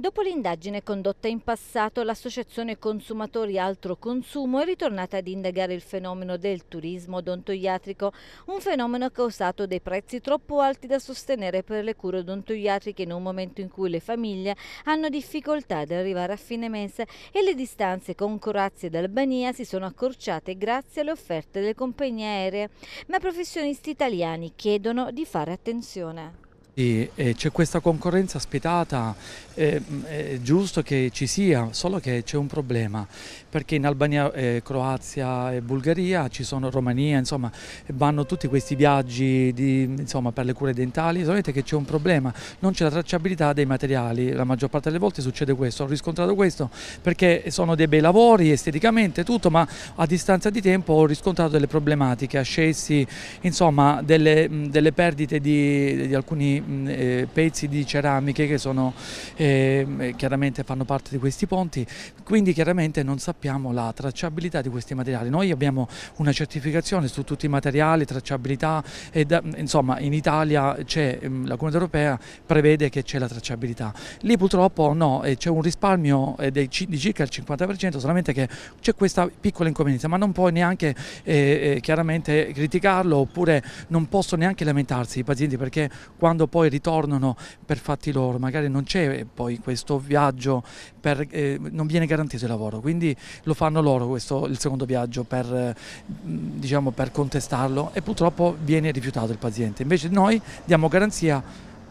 Dopo l'indagine condotta in passato, l'associazione Consumatori Altro Consumo è ritornata ad indagare il fenomeno del turismo odontoiatrico, un fenomeno causato dai prezzi troppo alti da sostenere per le cure odontoiatriche in un momento in cui le famiglie hanno difficoltà ad arrivare a fine mese e le distanze con Croazia ed Albania si sono accorciate grazie alle offerte delle compagnie aeree. Ma professionisti italiani chiedono di fare attenzione. Sì, c'è questa concorrenza spietata, eh, è giusto che ci sia, solo che c'è un problema, perché in Albania, eh, Croazia e Bulgaria ci sono Romania, insomma, vanno tutti questi viaggi di, insomma, per le cure dentali, sapete che c'è un problema, non c'è la tracciabilità dei materiali, la maggior parte delle volte succede questo, ho riscontrato questo perché sono dei bei lavori esteticamente tutto, ma a distanza di tempo ho riscontrato delle problematiche, ascessi, insomma delle, mm, delle perdite di, di alcuni Mm, eh, pezzi di ceramiche che sono, ehm, eh, chiaramente fanno parte di questi ponti, quindi chiaramente non sappiamo la tracciabilità di questi materiali. Noi abbiamo una certificazione su tutti i materiali, tracciabilità, e da, mm, insomma in Italia c'è mm, la Comunità Europea prevede che c'è la tracciabilità. Lì purtroppo no, c'è un risparmio eh, di circa il 50%, solamente che c'è questa piccola inconvenienza, ma non puoi neanche eh, eh chiaramente criticarlo oppure non posso neanche lamentarsi i pazienti perché quando poi poi ritornano per fatti loro, magari non c'è poi questo viaggio, per, eh, non viene garantito il lavoro, quindi lo fanno loro questo, il secondo viaggio per, eh, diciamo, per contestarlo e purtroppo viene rifiutato il paziente, invece noi diamo garanzia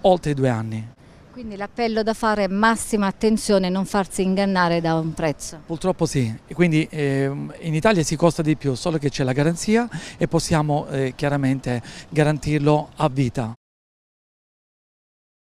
oltre i due anni. Quindi l'appello da fare è massima attenzione, non farsi ingannare da un prezzo. Purtroppo sì, quindi eh, in Italia si costa di più, solo che c'è la garanzia e possiamo eh, chiaramente garantirlo a vita.